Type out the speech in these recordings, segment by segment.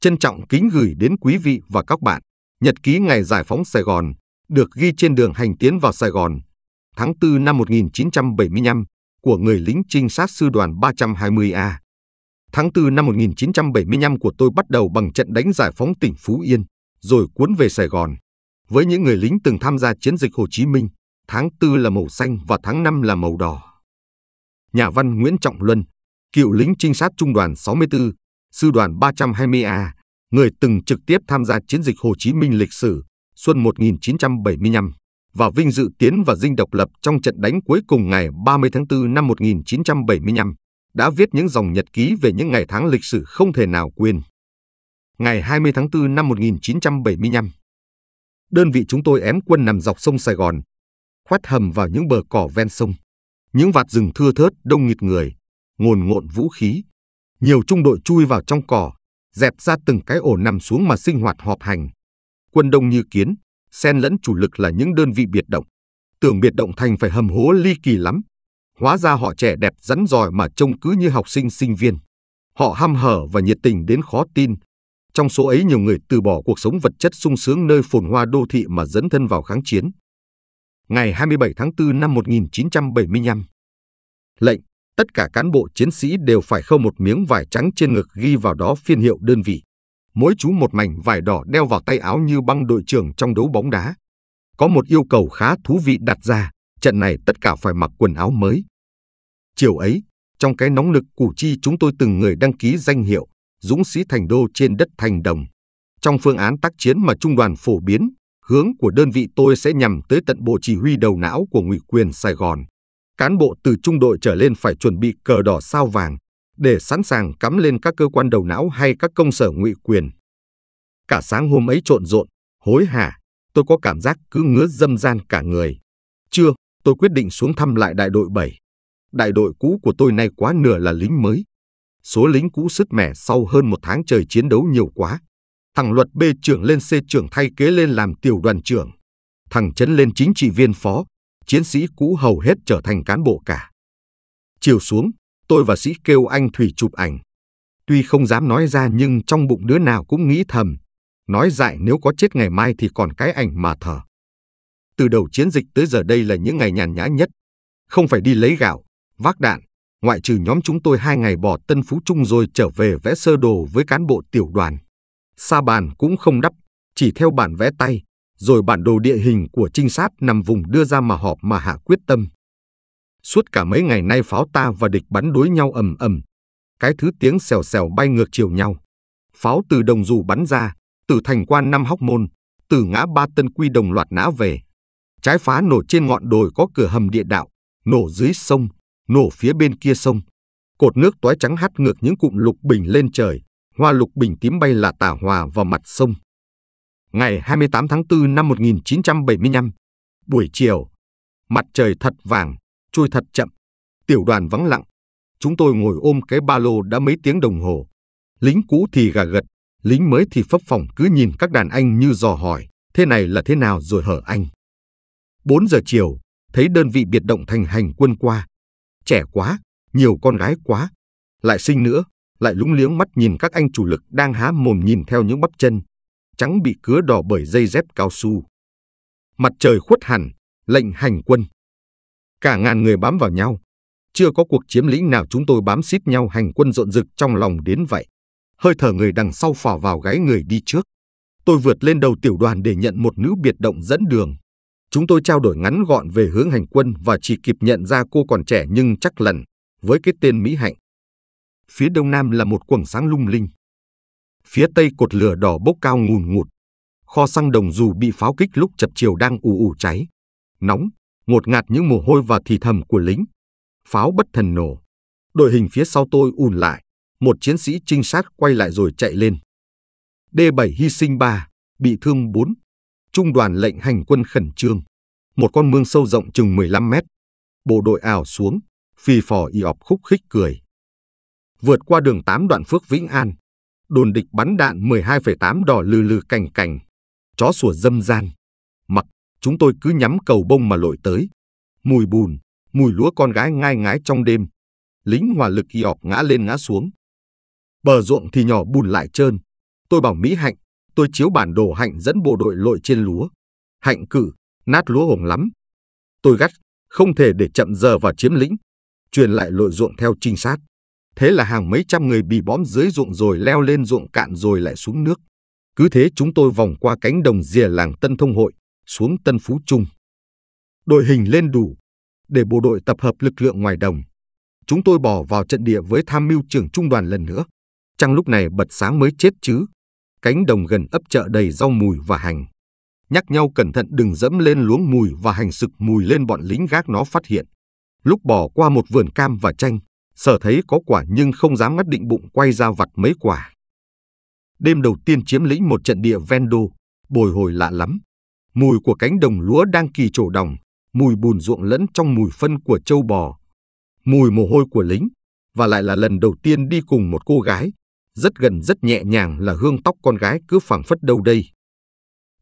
Trân trọng kính gửi đến quý vị và các bạn nhật ký ngày giải phóng Sài Gòn được ghi trên đường hành tiến vào Sài Gòn tháng 4 năm 1975 của người lính trinh sát sư đoàn 320A. Tháng 4 năm 1975 của tôi bắt đầu bằng trận đánh giải phóng tỉnh Phú Yên, rồi cuốn về Sài Gòn. Với những người lính từng tham gia chiến dịch Hồ Chí Minh, tháng 4 là màu xanh và tháng 5 là màu đỏ. Nhà văn Nguyễn Trọng Luân, cựu lính trinh sát trung đoàn 64, sư đoàn 320A, người từng trực tiếp tham gia chiến dịch Hồ Chí Minh lịch sử xuân 1975 và vinh dự tiến và dinh độc lập trong trận đánh cuối cùng ngày 30 tháng 4 năm 1975, đã viết những dòng nhật ký về những ngày tháng lịch sử không thể nào quên. Ngày 20 tháng 4 năm 1975, đơn vị chúng tôi ém quân nằm dọc sông Sài Gòn, khoét hầm vào những bờ cỏ ven sông, những vạt rừng thưa thớt đông nghịt người, ngồn ngộn vũ khí, nhiều trung đội chui vào trong cỏ, dẹp ra từng cái ổ nằm xuống mà sinh hoạt họp hành. Quân đông như kiến, xen lẫn chủ lực là những đơn vị biệt động. Tưởng biệt động thành phải hầm hố ly kỳ lắm. Hóa ra họ trẻ đẹp rắn giỏi mà trông cứ như học sinh sinh viên. Họ ham hở và nhiệt tình đến khó tin. Trong số ấy nhiều người từ bỏ cuộc sống vật chất sung sướng nơi phồn hoa đô thị mà dẫn thân vào kháng chiến. Ngày 27 tháng 4 năm 1975 Lệnh tất cả cán bộ chiến sĩ đều phải khâu một miếng vải trắng trên ngực ghi vào đó phiên hiệu đơn vị. Mỗi chú một mảnh vải đỏ đeo vào tay áo như băng đội trưởng trong đấu bóng đá. Có một yêu cầu khá thú vị đặt ra, trận này tất cả phải mặc quần áo mới. Chiều ấy, trong cái nóng lực Củ Chi chúng tôi từng người đăng ký danh hiệu Dũng sĩ Thành Đô trên đất Thành Đồng. Trong phương án tác chiến mà trung đoàn phổ biến, hướng của đơn vị tôi sẽ nhằm tới tận bộ chỉ huy đầu não của ngụy quyền Sài Gòn cán bộ từ trung đội trở lên phải chuẩn bị cờ đỏ sao vàng để sẵn sàng cắm lên các cơ quan đầu não hay các công sở ngụy quyền. Cả sáng hôm ấy trộn rộn, hối hả, tôi có cảm giác cứ ngứa dâm gian cả người. Trưa, tôi quyết định xuống thăm lại đại đội 7. Đại đội cũ của tôi nay quá nửa là lính mới. Số lính cũ sứt mẻ sau hơn một tháng trời chiến đấu nhiều quá. Thằng Luật B trưởng lên C trưởng thay kế lên làm tiểu đoàn trưởng. Thằng chấn lên chính trị viên phó, chiến sĩ cũ hầu hết trở thành cán bộ cả. Chiều xuống, tôi và sĩ kêu anh Thủy chụp ảnh. Tuy không dám nói ra nhưng trong bụng đứa nào cũng nghĩ thầm. Nói dại nếu có chết ngày mai thì còn cái ảnh mà thở. Từ đầu chiến dịch tới giờ đây là những ngày nhàn nhã nhất. Không phải đi lấy gạo, vác đạn, ngoại trừ nhóm chúng tôi hai ngày bỏ Tân Phú Trung rồi trở về vẽ sơ đồ với cán bộ tiểu đoàn. Sa bàn cũng không đắp, chỉ theo bản vẽ tay, rồi bản đồ địa hình của trinh sát nằm vùng đưa ra mà họp mà hạ quyết tâm. Suốt cả mấy ngày nay pháo ta và địch bắn đối nhau ầm ầm, cái thứ tiếng xèo xèo bay ngược chiều nhau. Pháo từ đồng dù bắn ra, từ thành quan năm hóc môn, từ ngã ba tân quy đồng loạt nã về. Trái phá nổ trên ngọn đồi có cửa hầm địa đạo, nổ dưới sông, nổ phía bên kia sông. Cột nước tói trắng hắt ngược những cụm lục bình lên trời, hoa lục bình tím bay là tả hòa vào mặt sông ngày 28 tháng 4 năm 1975, buổi chiều, mặt trời thật vàng, trôi thật chậm, tiểu đoàn vắng lặng. Chúng tôi ngồi ôm cái ba lô đã mấy tiếng đồng hồ. Lính cũ thì gà gật, lính mới thì phấp phòng cứ nhìn các đàn anh như dò hỏi, thế này là thế nào rồi hở anh. 4 giờ chiều, thấy đơn vị biệt động thành hành quân qua. Trẻ quá, nhiều con gái quá, lại sinh nữa, lại lúng liếng mắt nhìn các anh chủ lực đang há mồm nhìn theo những bắp chân, trắng bị cứa đỏ bởi dây dép cao su. Mặt trời khuất hẳn, lệnh hành quân. Cả ngàn người bám vào nhau. Chưa có cuộc chiếm lĩnh nào chúng tôi bám xít nhau hành quân rộn rực trong lòng đến vậy. Hơi thở người đằng sau phả vào gáy người đi trước. Tôi vượt lên đầu tiểu đoàn để nhận một nữ biệt động dẫn đường. Chúng tôi trao đổi ngắn gọn về hướng hành quân và chỉ kịp nhận ra cô còn trẻ nhưng chắc lần, với cái tên Mỹ Hạnh. Phía đông nam là một quầng sáng lung linh. Phía tây cột lửa đỏ bốc cao ngùn ngụt. Kho xăng đồng dù bị pháo kích lúc chập chiều đang ù ù cháy. Nóng, ngột ngạt những mồ hôi và thì thầm của lính. Pháo bất thần nổ. Đội hình phía sau tôi ùn lại. Một chiến sĩ trinh sát quay lại rồi chạy lên. D7 hy sinh 3, bị thương 4. Trung đoàn lệnh hành quân khẩn trương. Một con mương sâu rộng chừng 15 mét. Bộ đội ảo xuống, phì phò y ọp khúc khích cười. Vượt qua đường 8 đoạn Phước Vĩnh An, đồn địch bắn đạn 12,8 đỏ lừ lừ cành cành, chó sủa dâm gian. Mặc, chúng tôi cứ nhắm cầu bông mà lội tới. Mùi bùn, mùi lúa con gái ngai ngái trong đêm. Lính hỏa lực y ngã lên ngã xuống. Bờ ruộng thì nhỏ bùn lại trơn. Tôi bảo Mỹ Hạnh, tôi chiếu bản đồ Hạnh dẫn bộ đội lội trên lúa. Hạnh cử, nát lúa hồng lắm. Tôi gắt, không thể để chậm giờ và chiếm lĩnh. Truyền lại lội ruộng theo trinh sát. Thế là hàng mấy trăm người bị bóm dưới ruộng rồi leo lên ruộng cạn rồi lại xuống nước. Cứ thế chúng tôi vòng qua cánh đồng rìa làng Tân Thông Hội, xuống Tân Phú Trung. Đội hình lên đủ, để bộ đội tập hợp lực lượng ngoài đồng. Chúng tôi bỏ vào trận địa với tham mưu trưởng trung đoàn lần nữa. Trăng lúc này bật sáng mới chết chứ. Cánh đồng gần ấp chợ đầy rau mùi và hành. Nhắc nhau cẩn thận đừng dẫm lên luống mùi và hành sực mùi lên bọn lính gác nó phát hiện. Lúc bỏ qua một vườn cam và chanh, sở thấy có quả nhưng không dám ngắt định bụng quay ra vặt mấy quả. Đêm đầu tiên chiếm lĩnh một trận địa ven đô, bồi hồi lạ lắm. Mùi của cánh đồng lúa đang kỳ trổ đồng, mùi bùn ruộng lẫn trong mùi phân của trâu bò, mùi mồ hôi của lính, và lại là lần đầu tiên đi cùng một cô gái, rất gần rất nhẹ nhàng là hương tóc con gái cứ phảng phất đâu đây.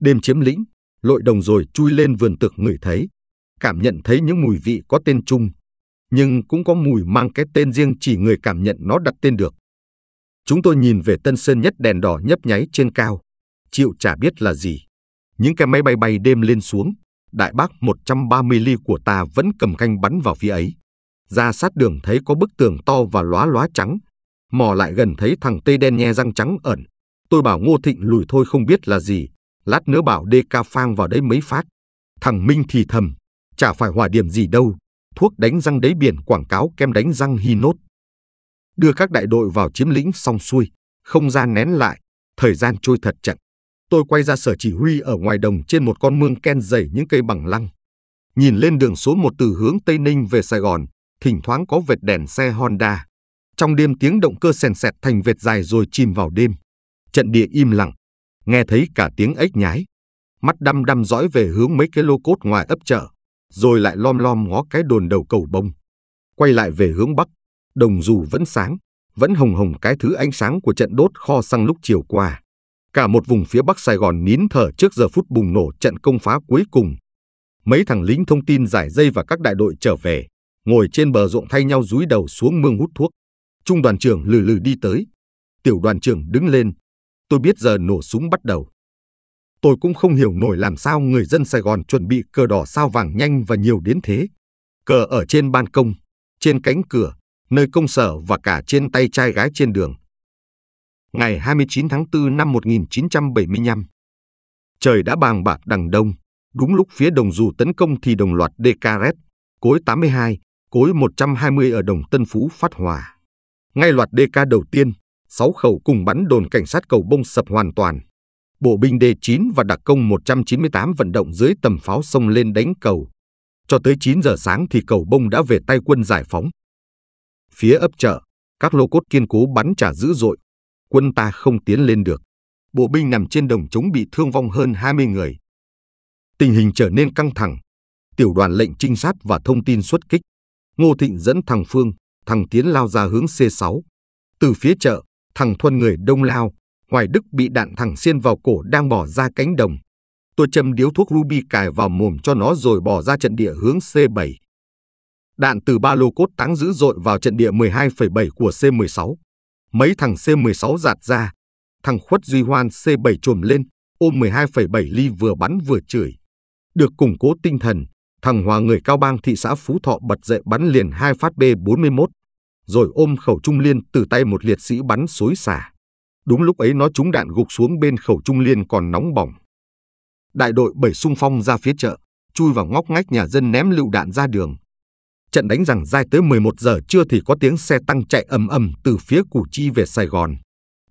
Đêm chiếm lĩnh, lội đồng rồi chui lên vườn tược người thấy, cảm nhận thấy những mùi vị có tên chung nhưng cũng có mùi mang cái tên riêng chỉ người cảm nhận nó đặt tên được. Chúng tôi nhìn về Tân Sơn nhất đèn đỏ nhấp nháy trên cao, chịu chả biết là gì. Những cái máy bay bay đêm lên xuống, đại bác 130 ly của ta vẫn cầm canh bắn vào phía ấy. Ra sát đường thấy có bức tường to và lóa lóa trắng, mò lại gần thấy thằng tây đen nhe răng trắng ẩn. Tôi bảo Ngô Thịnh lùi thôi không biết là gì, lát nữa bảo Đê ca phang vào đấy mấy phát. Thằng Minh thì thầm, chả phải hỏa điểm gì đâu, thuốc đánh răng đáy biển quảng cáo kem đánh răng Hinot Đưa các đại đội vào chiếm lĩnh xong xuôi, không gian nén lại, thời gian trôi thật chậm. Tôi quay ra sở chỉ huy ở ngoài đồng trên một con mương ken dày những cây bằng lăng. Nhìn lên đường số một từ hướng Tây Ninh về Sài Gòn, thỉnh thoảng có vệt đèn xe Honda. Trong đêm tiếng động cơ sèn sẹt thành vệt dài rồi chìm vào đêm. Trận địa im lặng, nghe thấy cả tiếng ếch nhái. Mắt đăm đăm dõi về hướng mấy cái lô cốt ngoài ấp chợ rồi lại lom lom ngó cái đồn đầu cầu bông. Quay lại về hướng Bắc, đồng dù vẫn sáng, vẫn hồng hồng cái thứ ánh sáng của trận đốt kho xăng lúc chiều qua. Cả một vùng phía Bắc Sài Gòn nín thở trước giờ phút bùng nổ trận công phá cuối cùng. Mấy thằng lính thông tin giải dây và các đại đội trở về, ngồi trên bờ ruộng thay nhau dúi đầu xuống mương hút thuốc. Trung đoàn trưởng lừ lừ đi tới. Tiểu đoàn trưởng đứng lên. Tôi biết giờ nổ súng bắt đầu. Tôi cũng không hiểu nổi làm sao người dân Sài Gòn chuẩn bị cờ đỏ sao vàng nhanh và nhiều đến thế. Cờ ở trên ban công, trên cánh cửa, nơi công sở và cả trên tay trai gái trên đường. Ngày 29 tháng 4 năm 1975, trời đã bàng bạc đằng đông, đúng lúc phía đồng dù tấn công thì đồng loạt Decaret, cối 82, cối 120 ở đồng Tân Phú phát hỏa. Ngay loạt DK đầu tiên, sáu khẩu cùng bắn đồn cảnh sát cầu bông sập hoàn toàn bộ binh D9 và đặc công 198 vận động dưới tầm pháo sông lên đánh cầu. Cho tới 9 giờ sáng thì cầu bông đã về tay quân giải phóng. Phía ấp chợ, các lô cốt kiên cố bắn trả dữ dội. Quân ta không tiến lên được. Bộ binh nằm trên đồng chống bị thương vong hơn 20 người. Tình hình trở nên căng thẳng. Tiểu đoàn lệnh trinh sát và thông tin xuất kích. Ngô Thịnh dẫn thằng Phương, thằng Tiến lao ra hướng C6. Từ phía chợ, thằng Thuân người đông lao, Hoài Đức bị đạn thẳng xiên vào cổ đang bỏ ra cánh đồng. Tôi châm điếu thuốc ruby cài vào mồm cho nó rồi bỏ ra trận địa hướng C7. Đạn từ ba lô cốt táng dữ dội vào trận địa 12,7 của C16. Mấy thằng C16 giạt ra. Thằng Khuất Duy Hoan C7 trồm lên, ôm 12,7 ly vừa bắn vừa chửi. Được củng cố tinh thần, thằng Hòa người cao bang thị xã Phú Thọ bật dậy bắn liền hai phát B41, rồi ôm khẩu trung liên từ tay một liệt sĩ bắn xối xả. Đúng lúc ấy nó trúng đạn gục xuống bên khẩu trung liên còn nóng bỏng. Đại đội bảy sung phong ra phía chợ, chui vào ngóc ngách nhà dân ném lựu đạn ra đường. Trận đánh rằng dai tới 11 giờ trưa thì có tiếng xe tăng chạy ầm ầm từ phía Củ Chi về Sài Gòn.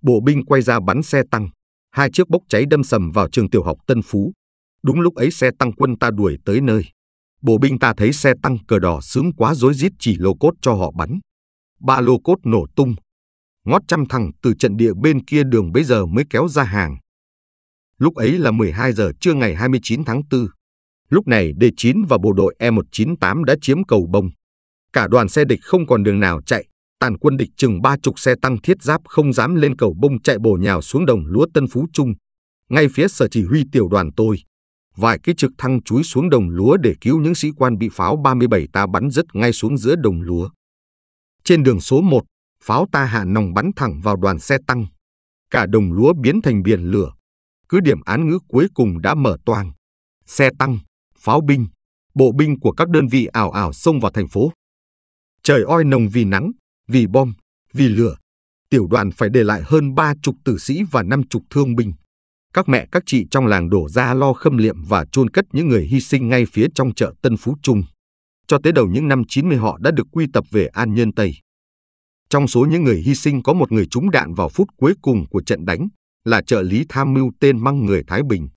Bộ binh quay ra bắn xe tăng, hai chiếc bốc cháy đâm sầm vào trường tiểu học Tân Phú. Đúng lúc ấy xe tăng quân ta đuổi tới nơi. Bộ binh ta thấy xe tăng cờ đỏ sướng quá rối rít chỉ lô cốt cho họ bắn. Ba lô cốt nổ tung, ngót trăm thằng từ trận địa bên kia đường bấy giờ mới kéo ra hàng. Lúc ấy là 12 giờ trưa ngày 29 tháng 4. Lúc này D9 và bộ đội E198 đã chiếm cầu bông. Cả đoàn xe địch không còn đường nào chạy, tàn quân địch chừng ba chục xe tăng thiết giáp không dám lên cầu bông chạy bổ nhào xuống đồng lúa Tân Phú Trung. Ngay phía sở chỉ huy tiểu đoàn tôi, vài cái trực thăng chúi xuống đồng lúa để cứu những sĩ quan bị pháo 37 ta bắn rớt ngay xuống giữa đồng lúa. Trên đường số 1, pháo ta hạ nòng bắn thẳng vào đoàn xe tăng. Cả đồng lúa biến thành biển lửa. Cứ điểm án ngữ cuối cùng đã mở toang. Xe tăng, pháo binh, bộ binh của các đơn vị ảo ảo xông vào thành phố. Trời oi nồng vì nắng, vì bom, vì lửa. Tiểu đoàn phải để lại hơn ba chục tử sĩ và năm chục thương binh. Các mẹ các chị trong làng đổ ra lo khâm liệm và chôn cất những người hy sinh ngay phía trong chợ Tân Phú Trung. Cho tới đầu những năm 90 họ đã được quy tập về An Nhân Tây. Trong số những người hy sinh có một người trúng đạn vào phút cuối cùng của trận đánh là trợ lý tham mưu tên Măng người Thái Bình.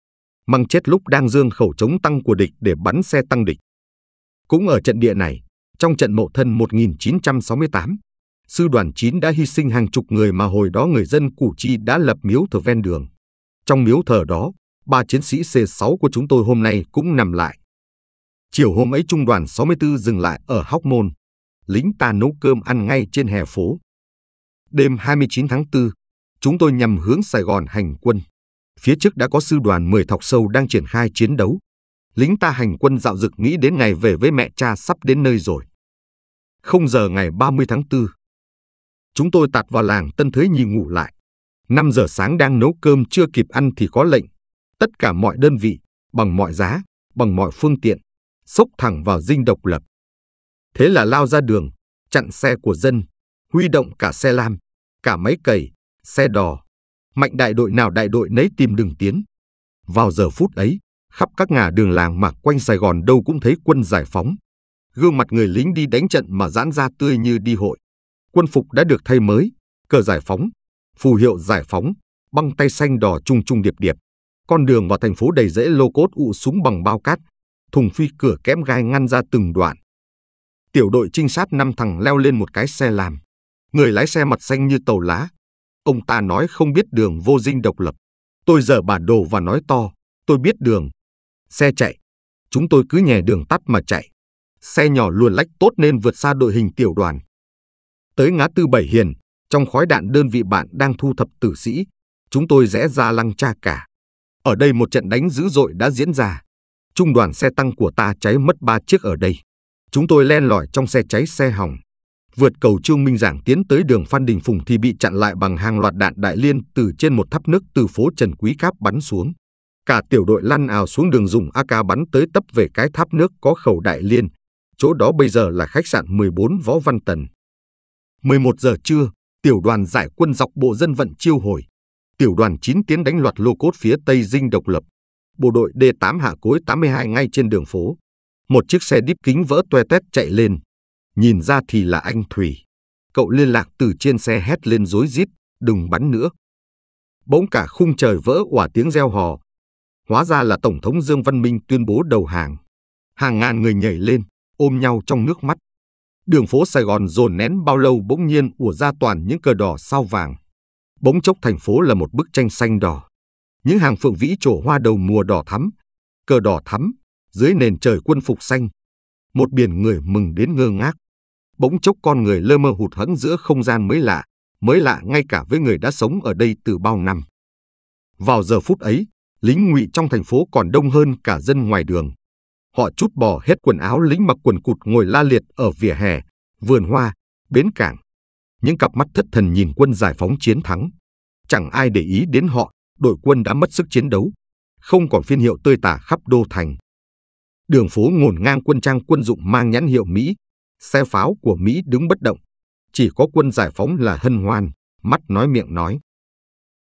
Măng chết lúc đang dương khẩu chống tăng của địch để bắn xe tăng địch. Cũng ở trận địa này, trong trận mậu thân 1968, sư đoàn 9 đã hy sinh hàng chục người mà hồi đó người dân Củ Chi đã lập miếu thờ ven đường. Trong miếu thờ đó, ba chiến sĩ C6 của chúng tôi hôm nay cũng nằm lại. Chiều hôm ấy trung đoàn 64 dừng lại ở Hóc Môn lính ta nấu cơm ăn ngay trên hè phố. Đêm 29 tháng 4, chúng tôi nhằm hướng Sài Gòn hành quân. Phía trước đã có sư đoàn 10 thọc sâu đang triển khai chiến đấu. Lính ta hành quân dạo dực nghĩ đến ngày về với mẹ cha sắp đến nơi rồi. Không giờ ngày 30 tháng 4, chúng tôi tạt vào làng Tân Thới Nhi ngủ lại. 5 giờ sáng đang nấu cơm chưa kịp ăn thì có lệnh. Tất cả mọi đơn vị, bằng mọi giá, bằng mọi phương tiện, sốc thẳng vào dinh độc lập. Thế là lao ra đường, chặn xe của dân, huy động cả xe lam, cả máy cày, xe đò. Mạnh đại đội nào đại đội nấy tìm đường tiến. Vào giờ phút ấy, khắp các ngả đường làng mà quanh Sài Gòn đâu cũng thấy quân giải phóng. Gương mặt người lính đi đánh trận mà giãn ra tươi như đi hội. Quân phục đã được thay mới, cờ giải phóng, phù hiệu giải phóng, băng tay xanh đỏ trung trung điệp điệp. Con đường vào thành phố đầy rễ lô cốt ụ súng bằng bao cát, thùng phi cửa kém gai ngăn ra từng đoạn tiểu đội trinh sát năm thằng leo lên một cái xe làm. Người lái xe mặt xanh như tàu lá. Ông ta nói không biết đường vô dinh độc lập. Tôi dở bản đồ và nói to, tôi biết đường. Xe chạy. Chúng tôi cứ nhè đường tắt mà chạy. Xe nhỏ luồn lách tốt nên vượt xa đội hình tiểu đoàn. Tới ngã tư Bảy Hiền, trong khói đạn đơn vị bạn đang thu thập tử sĩ, chúng tôi rẽ ra lăng cha cả. Ở đây một trận đánh dữ dội đã diễn ra. Trung đoàn xe tăng của ta cháy mất ba chiếc ở đây. Chúng tôi len lỏi trong xe cháy xe hỏng. Vượt cầu Trương Minh Giảng tiến tới đường Phan Đình Phùng thì bị chặn lại bằng hàng loạt đạn đại liên từ trên một tháp nước từ phố Trần Quý Cáp bắn xuống. Cả tiểu đội lăn ào xuống đường dùng AK bắn tới tấp về cái tháp nước có khẩu đại liên. Chỗ đó bây giờ là khách sạn 14 Võ Văn Tần. 11 giờ trưa, tiểu đoàn giải quân dọc bộ dân vận chiêu hồi. Tiểu đoàn 9 tiến đánh loạt lô cốt phía Tây Dinh độc lập. Bộ đội D8 hạ cối 82 ngay trên đường phố. Một chiếc xe đíp kính vỡ toe tét chạy lên. Nhìn ra thì là anh Thủy. Cậu liên lạc từ trên xe hét lên rối rít, đừng bắn nữa. Bỗng cả khung trời vỡ òa tiếng reo hò. Hóa ra là Tổng thống Dương Văn Minh tuyên bố đầu hàng. Hàng ngàn người nhảy lên, ôm nhau trong nước mắt. Đường phố Sài Gòn dồn nén bao lâu bỗng nhiên ùa ra toàn những cờ đỏ sao vàng. Bỗng chốc thành phố là một bức tranh xanh đỏ. Những hàng phượng vĩ trổ hoa đầu mùa đỏ thắm, cờ đỏ thắm, dưới nền trời quân phục xanh. Một biển người mừng đến ngơ ngác. Bỗng chốc con người lơ mơ hụt hẫng giữa không gian mới lạ, mới lạ ngay cả với người đã sống ở đây từ bao năm. Vào giờ phút ấy, lính ngụy trong thành phố còn đông hơn cả dân ngoài đường. Họ chút bỏ hết quần áo lính mặc quần cụt ngồi la liệt ở vỉa hè, vườn hoa, bến cảng. Những cặp mắt thất thần nhìn quân giải phóng chiến thắng. Chẳng ai để ý đến họ, đội quân đã mất sức chiến đấu. Không còn phiên hiệu tươi tả khắp đô thành. Đường phố ngổn ngang quân trang quân dụng mang nhãn hiệu Mỹ, xe pháo của Mỹ đứng bất động. Chỉ có quân giải phóng là hân hoan, mắt nói miệng nói.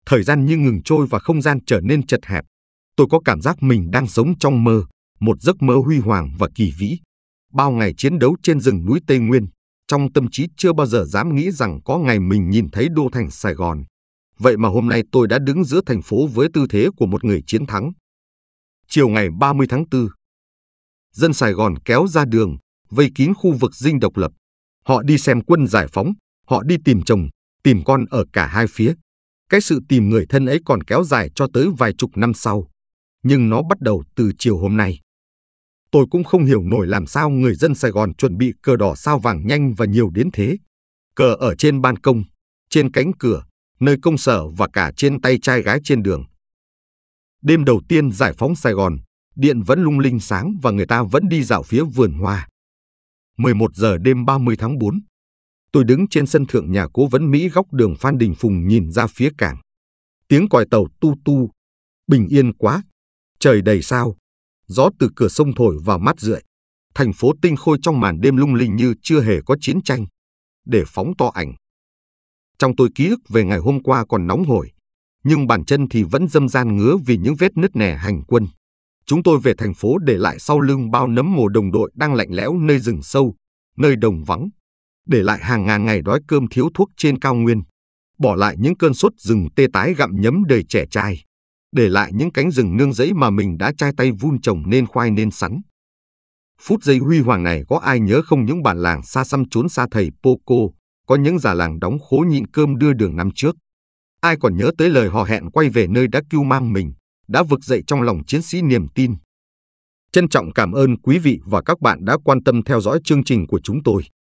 Thời gian như ngừng trôi và không gian trở nên chật hẹp. Tôi có cảm giác mình đang sống trong mơ, một giấc mơ huy hoàng và kỳ vĩ. Bao ngày chiến đấu trên rừng núi Tây Nguyên, trong tâm trí chưa bao giờ dám nghĩ rằng có ngày mình nhìn thấy đô thành Sài Gòn. Vậy mà hôm nay tôi đã đứng giữa thành phố với tư thế của một người chiến thắng. Chiều ngày 30 tháng 4, dân Sài Gòn kéo ra đường, vây kín khu vực dinh độc lập. Họ đi xem quân giải phóng, họ đi tìm chồng, tìm con ở cả hai phía. Cái sự tìm người thân ấy còn kéo dài cho tới vài chục năm sau, nhưng nó bắt đầu từ chiều hôm nay. Tôi cũng không hiểu nổi làm sao người dân Sài Gòn chuẩn bị cờ đỏ sao vàng nhanh và nhiều đến thế. Cờ ở trên ban công, trên cánh cửa, nơi công sở và cả trên tay trai gái trên đường. Đêm đầu tiên giải phóng Sài Gòn, điện vẫn lung linh sáng và người ta vẫn đi dạo phía vườn hoa. 11 giờ đêm 30 tháng 4, tôi đứng trên sân thượng nhà cố vấn Mỹ góc đường Phan Đình Phùng nhìn ra phía cảng. Tiếng còi tàu tu tu, bình yên quá, trời đầy sao, gió từ cửa sông thổi vào mắt rượi. Thành phố tinh khôi trong màn đêm lung linh như chưa hề có chiến tranh, để phóng to ảnh. Trong tôi ký ức về ngày hôm qua còn nóng hổi, nhưng bàn chân thì vẫn dâm gian ngứa vì những vết nứt nẻ hành quân chúng tôi về thành phố để lại sau lưng bao nấm mồ đồng đội đang lạnh lẽo nơi rừng sâu, nơi đồng vắng, để lại hàng ngàn ngày đói cơm thiếu thuốc trên cao nguyên, bỏ lại những cơn sốt rừng tê tái gặm nhấm đời trẻ trai, để lại những cánh rừng nương rẫy mà mình đã chai tay vun trồng nên khoai nên sắn. Phút giây huy hoàng này có ai nhớ không những bản làng xa xăm trốn xa thầy Poco, có những già làng đóng khố nhịn cơm đưa đường năm trước. Ai còn nhớ tới lời hò hẹn quay về nơi đã kêu mang mình đã vực dậy trong lòng chiến sĩ niềm tin. Trân trọng cảm ơn quý vị và các bạn đã quan tâm theo dõi chương trình của chúng tôi.